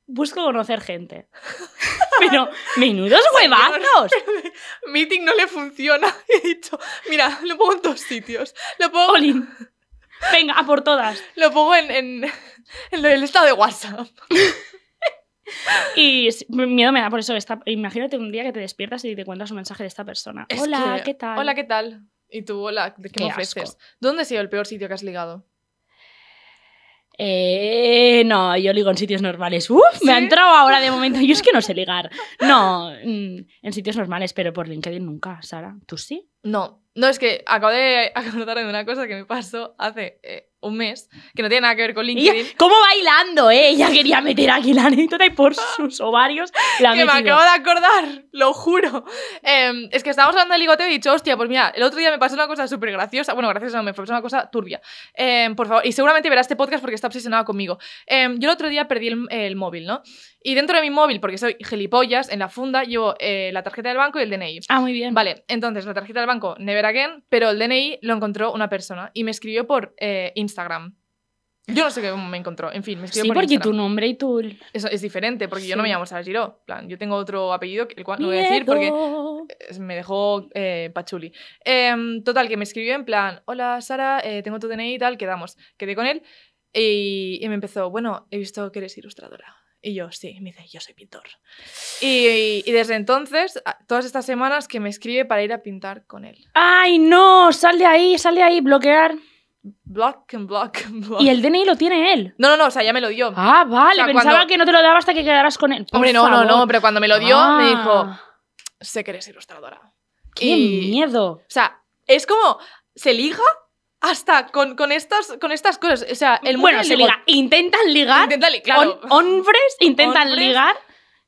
busco conocer gente. [laughs] Pero, menudos huevazos. [laughs] Meeting no le funciona. [laughs] He dicho, mira, lo pongo en dos sitios. Lo pongo. Venga, a por todas. Lo pongo en, en, el estado de WhatsApp. Y miedo me da por eso. imagínate un día que te despiertas y te cuentas un mensaje de esta persona. hola, ¿qué tal? Hola, ¿qué tal? Y tú, hola, ¿de qué, me ofreces? ¿Dónde ha sido el peor sitio que has ligado? Eh, no, yo ligo en sitios normales. me ha entrado ahora de momento. Yo es que no sé ligar. No, mm, en sitios normales, pero por LinkedIn nunca, Sara. ¿Tú sí? No, no, es que acabo de [laughs] acordarme de una cosa que me pasó hace eh, un mes, que no tiene nada que ver con LinkedIn. ¿Cómo bailando, eh? Ella quería meter aquí la anécdota y por [laughs] sus ovarios la Que me acabo de acordar, lo juro. Em, es que estábamos hablando del ligoteo y he dicho, hostia, pues mira, el otro día me pasó una cosa súper graciosa. Bueno, graciosa no, me pasó una cosa turbia. Em, por favor, y seguramente verás este podcast porque está obsesionada conmigo. Em, yo el otro día perdí el, el, móvil, ¿no? Y dentro de mi móvil, porque soy gilipollas, en la funda llevo eh, la tarjeta del banco y el DNI. Ah, muy bien. Vale, entonces la tarjeta del banco, never again, pero el DNI lo encontró una persona y me escribió por Instagram eh, Instagram. Yo no sé qué me encontró. En fin, me escribió Sí, porque tu nombre y tú... Eso es diferente, porque yo no me llamo Sara Giro. plan, yo tengo otro apellido, el cual no voy a decir porque eh, me dejó eh, pachuli. Em, total, que me escribió en plan: Hola Sara, eh, tengo tu DNI y tal, quedamos. Quedé con él y, me empezó: Bueno, he visto que eres ilustradora. Y yo, sí, me dice: Yo soy pintor. Y, desde entonces, todas estas semanas que me escribe para ir a pintar con él. ¡Ay, no! Sal de ahí, sal de ahí, bloquear. Block and Y el DNI lo tiene él. No, no, no, o sea, ya me lo dio. Ah, vale, pensaba que no te lo daba hasta que quedaras con él. Hombre, no, no, no, pero cuando me lo dio me ah. dijo, sé que eres ilustradora. ¡Qué miedo! O sea, es como, se liga hasta con, con, estas, con estas cosas. O sea, el Bueno, se liga. Intentan ligar. Intentan, claro. hombres intentan ligar.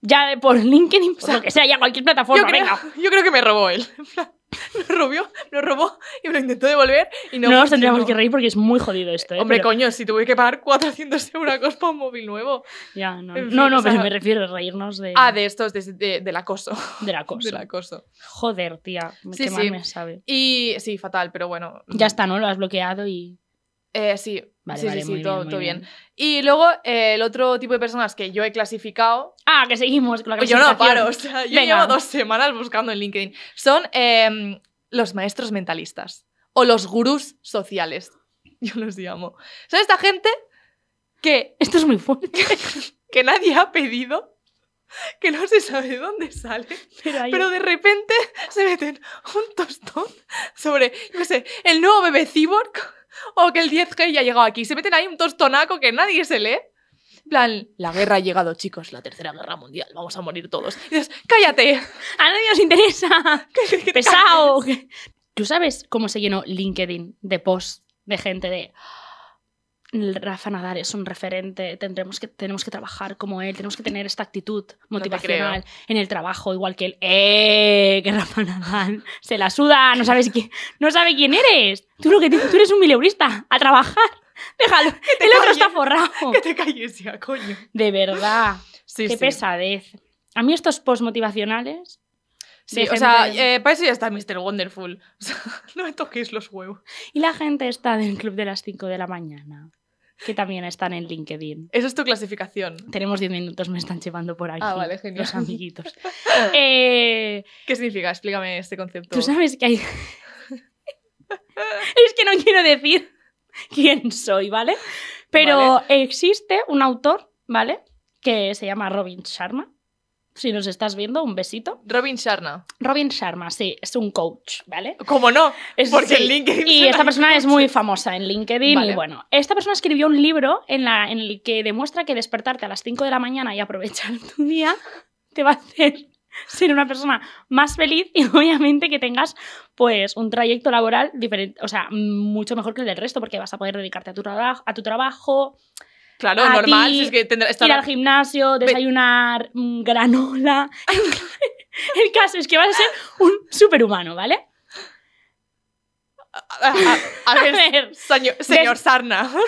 Ya por LinkedIn, o sea, lo que sea, ya cualquier plataforma. Yo creo, venga. [laughs] yo creo que me robó él. [laughs] [laughs] nos robó, nos robó y lo intentó devolver y no. nos tendríamos que reír porque es muy jodido esto. ¿eh? Hombre, coño, si tuve que pagar 400 euros para un móvil nuevo. Ya, no. no, no, pero me refiero a reírnos de. Ah, de estos, de, del acoso. Del [laughs] acoso. Del acoso. Joder, tía. Sí, Mal me sabe. Y sí, fatal, pero bueno. Ya está, ¿no? Lo has bloqueado y. Eh, sí, sí, sí, todo, bien, Y luego eh, el otro tipo de personas que yo he clasificado. Ah, que seguimos con la pues Yo no paro, o sea, yo llevo dos semanas buscando en LinkedIn. Son em, los maestros mentalistas o los gurús sociales. [laughs] Yo los llamo. Son esta gente que. Esto es muy fuerte. [laughs] que nadie ha pedido que no se sabe de dónde sale, pero, de repente se meten un tostón sobre, no sé, el nuevo bebé cyborg o que el 10G ya ha llegado aquí. Se meten ahí un tostonaco que nadie se lee. plan, la guerra ha llegado, chicos, la tercera guerra mundial, vamos a morir todos. cállate. A nadie nos interesa. [laughs] Pesado. ¿Tú sabes cómo se llenó LinkedIn de posts de gente de Rafa Nadal es un referente, tendremos que, tenemos que trabajar como él, tenemos que tener esta actitud motivacional en el trabajo, igual que él. ¡Eh! Que Rafa Nadal se la suda, no sabes quién, no sabe quién eres. Tú, lo que tú eres un mileurista, a trabajar. Déjalo, el otro está forrado. Que te calles ya, coño. De verdad. Qué pesadez. A mí estos post motivacionales Sí, o sea, eh, para eso ya está Mr. Wonderful. [laughs] no me toquéis los huevos. Y la gente está del club de las 5 de la mañana que también están en LinkedIn. Esa es tu clasificación. Tenemos 10 minutos, me están llevando por aquí ah, vale, genial. los amiguitos. [laughs] Eh, ¿Qué significa? Explícame este concepto. Tú sabes que hay... [laughs] es que no quiero decir quién soy, ¿vale? Pero existe un autor, ¿vale? Que se llama Robin Sharma, si nos estás viendo, un besito. Robin Sharma. Robin Sharma, sí, es un coach, ¿vale? ¿Cómo no? Es, Porque en LinkedIn. Y esta persona es muy famosa en LinkedIn. Y bueno, esta persona escribió un libro en, la, en el que demuestra que despertarte a las 5 de la mañana y aprovechar [laughs] tu día te va a hacer ser una persona más feliz y [laughs] obviamente que tengas pues un trayecto laboral diferente, o sea, mucho mejor que el del resto porque vas a poder dedicarte a tu trabajo, Claro, normal. es que Ir al gimnasio, desayunar mm, granola. [laughs] El caso es que vas a ser un superhumano, ¿vale? A, [laughs] ver, señor, Sarna, [laughs] o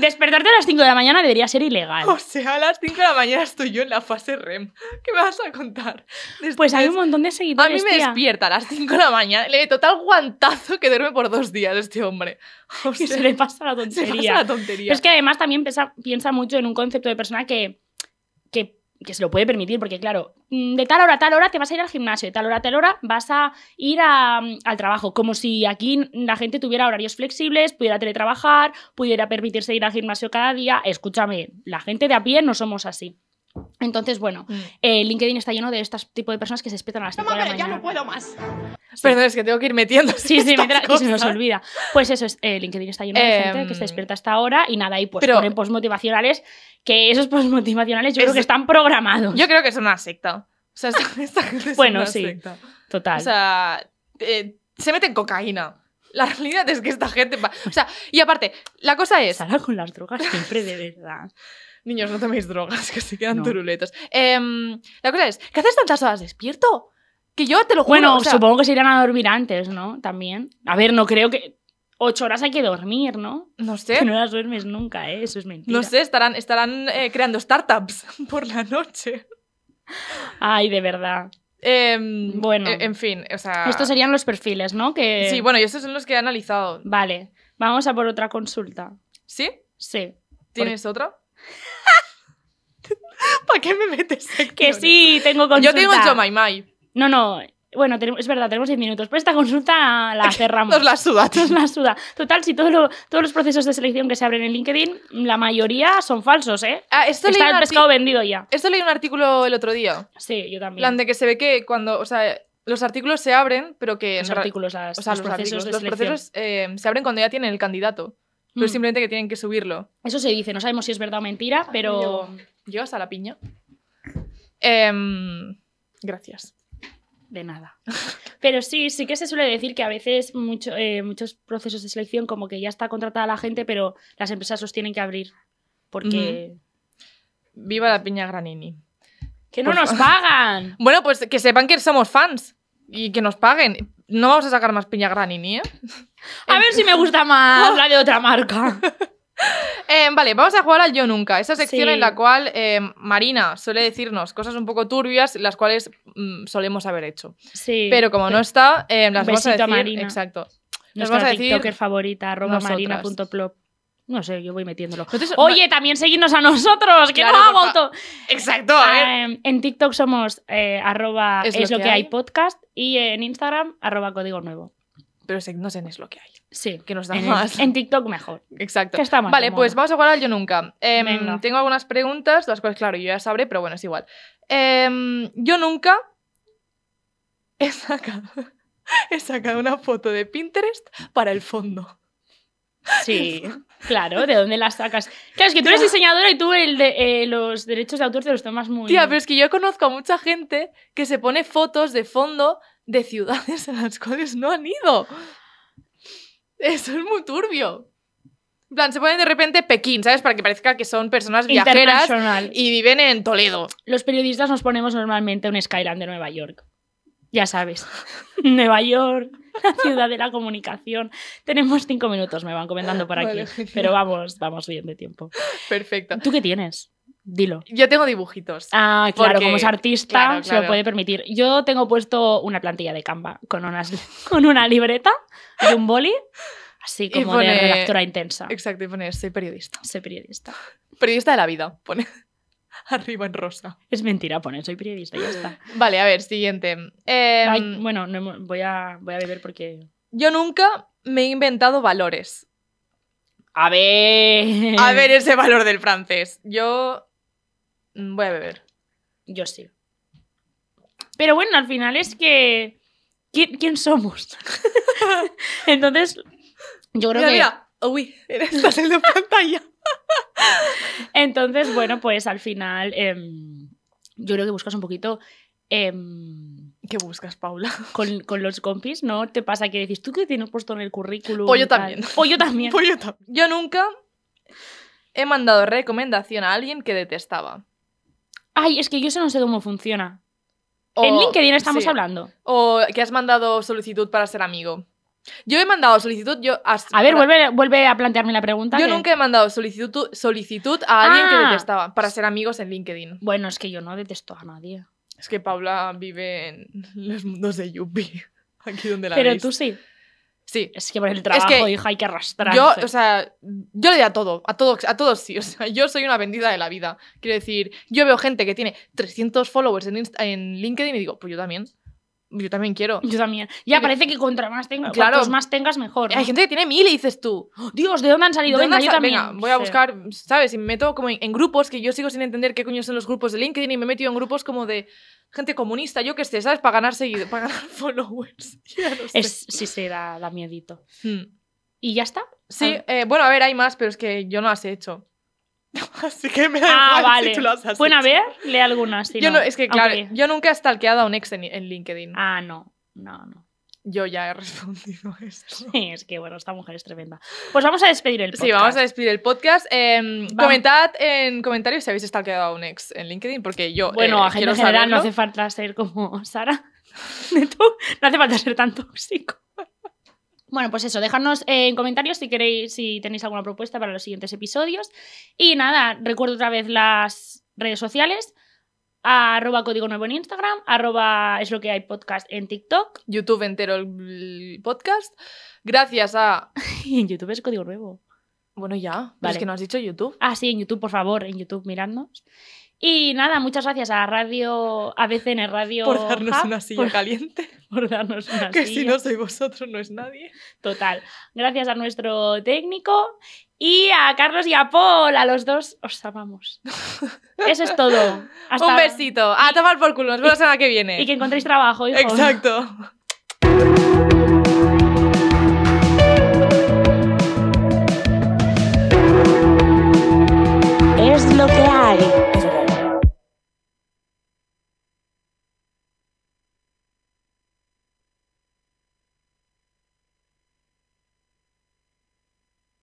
Despertarte a las 5 de la mañana debería ser ilegal. O sea, a las 5 de la mañana estoy yo en la fase REM. ¿Qué me vas a contar? Después, pues hay un montón de seguidores. A mí me despierta a las 5 de la mañana. Le total guantazo que duerme por dos días este hombre. [laughs] O sea, se le pasa la tontería. pasa la tontería. es que además también piensa mucho en un concepto de persona que que se lo puede permitir, porque claro, mm, de tal hora a tal hora te vas a ir al gimnasio, de tal hora a tal hora vas a ir mm, al trabajo, como si aquí la gente tuviera horarios flexibles, pudiera teletrabajar, pudiera permitirse ir al gimnasio cada día. Escúchame, la gente de a pie no somos así. Entonces, bueno, mm. eh, LinkedIn está lleno de este tipo de personas que se despiertan a las 5 no, de ya no puedo más. Perdón, es que tengo que ir metiendo. [laughs] Sí, sí, metra, que se nos olvida. Pues eso, es, eh, LinkedIn está lleno de em, gente que se despierta hasta ahora y nada, y pues pero, ponen motivacionales, que esos post motivacionales yo creo que están programados. Yo creo que es una secta. O sea, esta, [laughs] gente es bueno, sí, total. O sea, eh, se meten cocaína. La realidad es que esta gente... Va... O sea, y aparte, la cosa es... hablar con las drogas siempre, de verdad. [laughs] Niños, no toméis drogas, [laughs] que se quedan turuletas. Em, la cosa es, ¿qué haces tantas horas despierto? Que yo te lo juro. Bueno, supongo que se irán a dormir antes, ¿no? También. A ver, no creo que. Ocho horas hay que dormir, ¿no? No sé. Que no las duermes nunca, ¿eh? Eso es mentira. No sé, estarán, estarán eh, creando startups [laughs] por la noche. Ay, de verdad. Em, bueno. E, en fin, o sea. Estos serían los perfiles, ¿no? Que... Sí, bueno, y estos son los que he analizado. Vale. Vamos a por otra consulta. ¿Sí? Sí. ¿Tienes otra? [laughs] ¿Para qué me metes Que sí, tengo consulta. Yo tengo el Mai. No, no. Bueno, es verdad, tenemos 10 minutos. Pero esta consulta la [laughs] cerramos. Nos la suda. [laughs] Nos la suda. Total, si todos los procesos de selección que se abren en LinkedIn, la mayoría son falsos, ¿eh? Ah, esto Está el pescado vendido ya. Esto leí un artículo el otro día. Sí, yo también. Plan de que se ve que cuando, o sea, los artículos se abren, pero que... Los artículos, las, o sea, los, procesos, los procesos eh, se abren cuando ya tienen el candidato pero mm. simplemente que tienen que subirlo. Eso se dice, no sabemos si es verdad o mentira, ah, pero... Yo hasta la piña. Em, gracias. De nada. [laughs] Pero sí, sí que se suele decir que a veces eh, muchos procesos de selección como que ya está contratada la gente, pero las empresas los tienen que abrir. Porque... Viva la piña granini. Que no nos pagan. [laughs] bueno, pues que sepan que somos fans y que nos paguen. No vamos a sacar más piña Granini, ¿eh? a ver si me gusta más [laughs] la de otra marca. [laughs] Eh, vale, vamos a jugar al Yo Nunca, esa sección en la cual eh, Marina suele decirnos cosas un poco turbias, las cuales mm, solemos haber hecho. Sí. Pero como no está, eh, las vamos a decir. Marina. Exacto. Nos decir. TikToker favorita, arroba marina.plop. No sé, yo voy metiéndolo. Oye, también seguidnos a nosotros, que no hago voto! Exacto. Ah, en TikTok somos eh, arroba es, que hay podcast y en Instagram, arroba código nuevo. Pero no sé, es lo que hay. Sí. Que nos da más. en TikTok mejor. Exacto. está vale, pues vamos a jugar al Yo Nunca. Em, tengo algunas preguntas, las cuales, claro, yo ya sabré, pero bueno, es igual. Em, yo nunca [laughs] he he sacado una foto de Pinterest para el fondo. Sí, [laughs] claro, ¿de dónde las sacas? Claro, es que tú eres diseñadora y tú eh, los derechos de autor te los tomas muy. Tía, pero es que yo conozco a mucha gente que se pone fotos de fondo de ciudades a las cuales no han ido. Eso es muy turbio. En plan, se ponen de repente Pekín, ¿sabes? Para que parezca que son personas viajeras y viven en Toledo. Los periodistas nos ponemos normalmente un Skyland de Nueva York ya sabes, [laughs] Nueva York, la ciudad de la comunicación. Tenemos cinco minutos, me van comentando por aquí, pero vamos, vamos bien de tiempo. Perfecto. ¿Tú qué tienes? Dilo. Yo tengo dibujitos. Ah, claro, como es artista se lo puede permitir. Yo tengo puesto una plantilla de Canva con, unas, [laughs] con una libreta y un boli, así como de redactora intensa. Exacto, y pones, soy periodista. Soy periodista. Periodista de la vida, pone. [laughs] arriba en rosa. Es mentira, poner soy periodista y ya está. [laughs] Vale, a ver, siguiente. Em, bueno, voy, a, voy a beber porque... Yo nunca me he inventado valores. A ver... A ver [laughs] ese valor del francés. Yo mm, voy a beber. Yo sí. Pero bueno, al final es que... ¿Quién, somos? Entonces, yo creo que... uy, estás en la pantalla. Entonces, bueno, pues al final em, yo creo que buscas un poquito... Em, ¿Qué buscas, Paula? Con, los compis, ¿no? ¿Te pasa que decís tú que tienes puesto en el currículum? Pues o pues yo también. O pues yo también. yo, nunca he mandado recomendación a alguien que detestaba. Ay, es que yo eso no sé cómo funciona. en LinkedIn estamos hablando. O que has mandado solicitud para ser amigo. Yo he mandado solicitud, yo... a ver, vuelve, vuelve a plantearme la pregunta. Yo nunca he mandado solicitud, solicitud a alguien que ah. detestaba para ser amigos en LinkedIn. Bueno, es que yo no detesto a nadie. Es que Paula vive en los mundos de Yuppie, [laughs] aquí donde la Pero tú sí. Sí. Es que por el trabajo, hay que arrastrar. Yo, o yo le doy a todo, a todos, a todos sí. O yo soy una vendida de la vida. Quiero decir, yo veo gente que tiene 300 followers en, en LinkedIn y digo, pues yo también yo también quiero. Yo también. Ya, parece que contra más tengas, claro. más tengas, mejor. Hay gente que tiene mil y dices tú, oh, Dios, ¿de dónde han salido? venga, yo también. voy a buscar, ¿sabes? Y me meto como en, grupos, que yo sigo sin entender qué coño son los grupos de LinkedIn, y me he metido en grupos como de gente comunista, yo qué sé, ¿sabes? Para ganar seguidores para ganar [laughs] followers. [laughs] ya sé. es, sí, sí, da, da miedito. Hmm. ¿Y ya está? Sí, eh, bueno, a ver, hay más, pero es que yo no las he hecho. [laughs] Así que me da ah, vale. si ver, lee algunas. yo es que, claro, yo nunca he stalkeado a un ex en, LinkedIn. Ah, no, no, no. Yo ya he [laughs] respondido esto. es que bueno, esta mujer es tremenda. Pues vamos a despedir el podcast. Sí, vamos a despedir el podcast. Em, comentad en comentarios si habéis stalkeado a un ex en LinkedIn, porque yo. Eh, bueno, a gente general no hace falta ser como Sara. [laughs] No hace falta ser tan tóxico. Bueno, pues eso, dejadnos eh, en comentarios si queréis, si tenéis alguna propuesta para los siguientes episodios. Y nada, recuerdo otra vez las redes sociales. Arroba código nuevo en Instagram, arroba es lo que hay podcast en TikTok. YouTube entero el podcast. Gracias a. [laughs] y en YouTube es código nuevo. Bueno, ya. es que no has dicho YouTube. Ah, sí, en YouTube, por favor, en YouTube mirándonos. Y nada, muchas gracias a Radio ABCN Radio por darnos una silla caliente, [laughs] por darnos una que si no soy vosotros no es nadie. Total. Gracias a nuestro técnico y a Carlos y a Paul, a los dos os amamos. [laughs] Eso es todo. Hasta... Un besito. A tomar por culo. Nos vemos la que viene. Y que encontréis trabajo, Exacto. Es lo que hay.